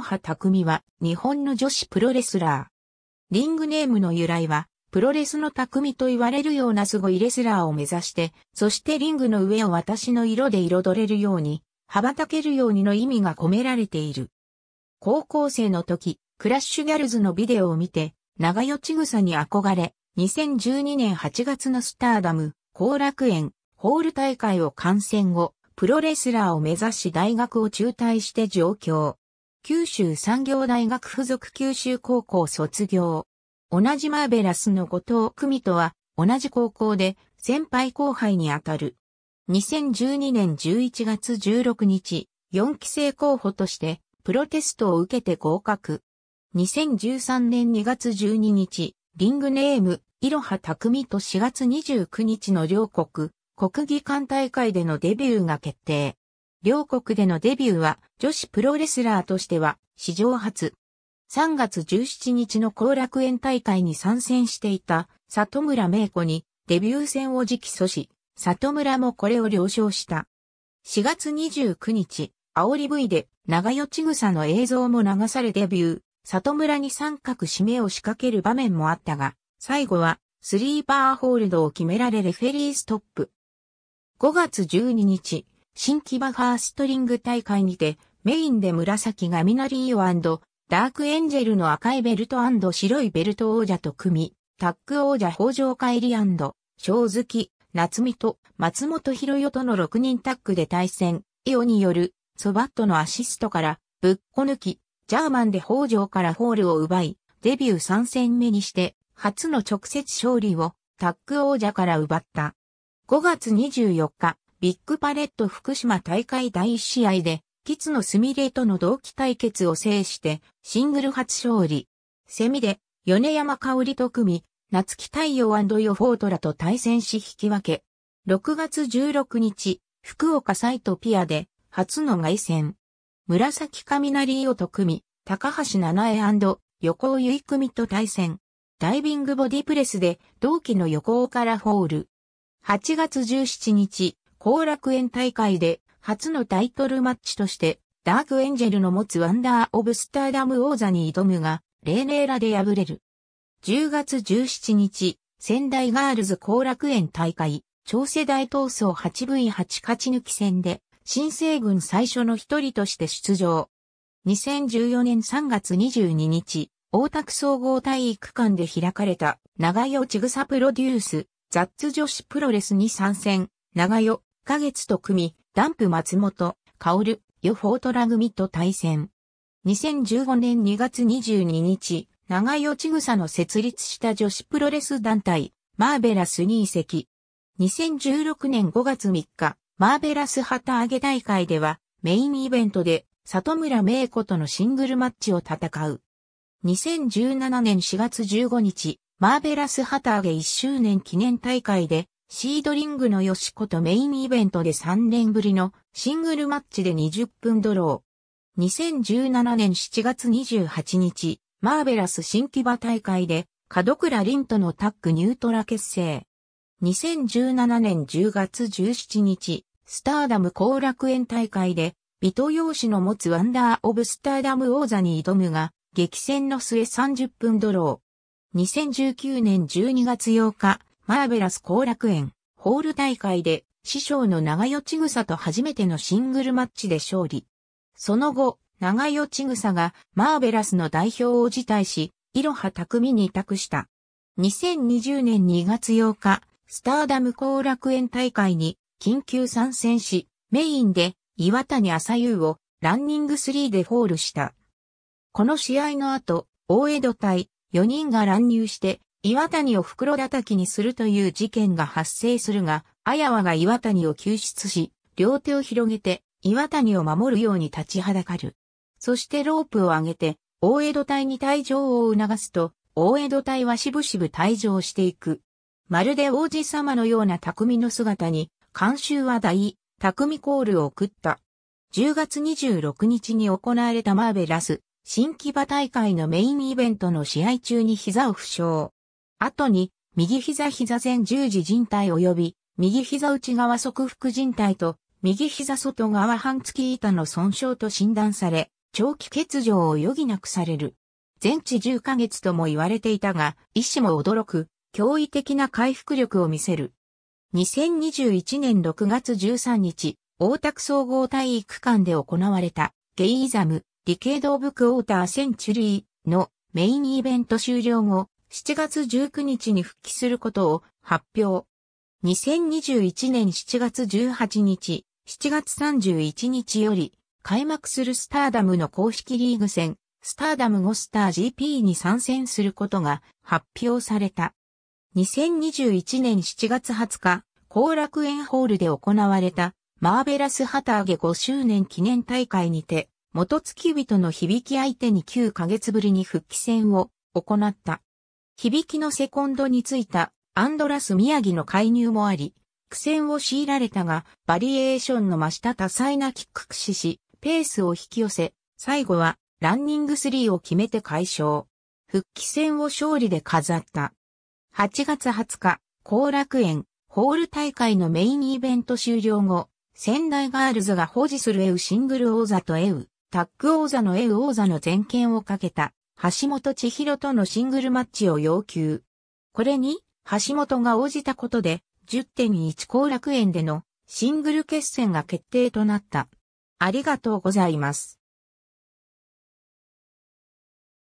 葉匠は日本の女子プロレスラー。リングネームの由来は、プロレスの匠と言われるようなすごいレスラーを目指して、そしてリングの上を私の色で彩れるように、羽ばたけるようにの意味が込められている。高校生の時、クラッシュギャルズのビデオを見て、長与千草に憧れ、2012年8月のスターダム、後楽園、ホール大会を観戦後、プロレスラーを目指し大学を中退して上京。九州産業大学附属九州高校卒業。同じマーベラスの後藤久美とは同じ高校で先輩後輩にあたる。2012年11月16日、4期生候補としてプロテストを受けて合格。2013年2月12日、リングネーム、いろはたくみと4月29日の両国、国技館大会でのデビューが決定。両国でのデビューは女子プロレスラーとしては史上初。3月17日の後楽園大会に参戦していた里村芽子にデビュー戦を直訴し、里村もこれを了承した。4月29日、煽り V で長与千草の映像も流されデビュー、里村に三角締めを仕掛ける場面もあったが、最後はスリーパーホールドを決められレフェリーストップ。5月12日、新木場ファーストリング大会にて、メインで紫がミナリーオダークエンジェルの赤いベルト白いベルト王者と組み、タッグ王者北条帰り正月、夏美と松本博代との6人タッグで対戦、イオによる、ソバットのアシストから、ぶっこ抜き、ジャーマンで北条からホールを奪い、デビュー3戦目にして、初の直接勝利を、タッグ王者から奪った。5月24日、ビッグパレット福島大会第1試合で、キツのスミレとの同期対決を制して、シングル初勝利。セミで、米山香織と組、夏木太陽ヨフォートラと対戦し引き分け。6月16日、福岡サイトピアで、初の外戦。紫雷をと組、高橋七重横尾い組と対戦。ダイビングボディプレスで同期の横尾からホール。8月17日、後楽園大会で初のタイトルマッチとして、ダークエンジェルの持つワンダー・オブ・スターダム王座に挑むが、レーネーラで敗れる。10月17日、仙台ガールズ後楽園大会、超世代闘争 8V8 勝ち抜き戦で、新生軍最初の一人として出場。2014年3月22日、大田区総合体育館で開かれた、長代千草プロデュース、ザッツ女子プロレスに参戦、長代、ヶ月と組、ダンプ松本、薫、ォートラ組と対戦。2015年2月22日、長与千草の設立した女子プロレス団体、マーベラスに移籍。2016年5月3日、マーベラス旗揚げ大会では、メインイベントで、里村芽子とのシングルマッチを戦う。2017年4月15日、マーベラス旗揚げ1周年記念大会で、シードリングのよしことメインイベントで3年ぶりのシングルマッチで20分ドロー。2017年7月28日、マーベラス新木場大会で、門倉凛とのタッグニュートラ結成。2017年10月17日、スターダム後楽園大会で、ビト用紙の持つワンダー・オブ・スターダム王座に挑むが、激戦の末30分ドロー。2019年12月8日、マーベラス後楽園、ホール大会で、師匠の長与千草と初めてのシングルマッチで勝利。その後、長与千草がマーベラスの代表を辞退し、いろは匠に委託した。2020年2月8日、スターダム後楽園大会に緊急参戦し、メインで岩谷朝優をランニング3でフォールした。この試合の後、大江戸隊、4人が乱入して岩谷を袋叩きにするという事件が発生するが、綾和が岩谷を救出し、両手を広げて、岩谷を守るように立ちはだかる。そしてロープを上げて、大江戸隊に退場を促すと、大江戸隊はしぶしぶ退場していく。まるで王子様のような匠の姿に、監修は大、匠コールを送った。10月26日に行われたマーベラス、新木場大会のメインイベントの試合中に膝を負傷。後に、右膝膝前十字人体及び、右膝内側側腹靭体と、右膝外側半月板の損傷と診断され、長期欠場を余儀なくされる。全治10ヶ月とも言われていたが、医師も驚く、驚異的な回復力を見せる。2021年6月13日、大田区総合体育館で行われた、ゲイイザム、理系動部クォーターセンチュリーのメインイベント終了後、7月19日に復帰することを発表。2021年7月18日、7月31日より開幕するスターダムの公式リーグ戦、スターダム5スター GP に参戦することが発表された。2021年7月20日、後楽園ホールで行われたマーベラス旗揚げ5周年記念大会にて、元月人の響き相手に9ヶ月ぶりに復帰戦を行った。響きのセコンドについたアンドラス宮城の介入もあり、苦戦を強いられたが、バリエーションの増した多彩なキック駆使し、ペースを引き寄せ、最後はランニング3を決めて解消。復帰戦を勝利で飾った。8月20日、後楽園、ホール大会のメインイベント終了後、仙台ガールズが保持するエウシングル王座とエウ、タック王座のエウ王座の全権をかけた橋本千尋とのシングルマッチを要求。これに、橋本が応じたことで、10.1後楽園でのシングル決戦が決定となった。ありがとうございます。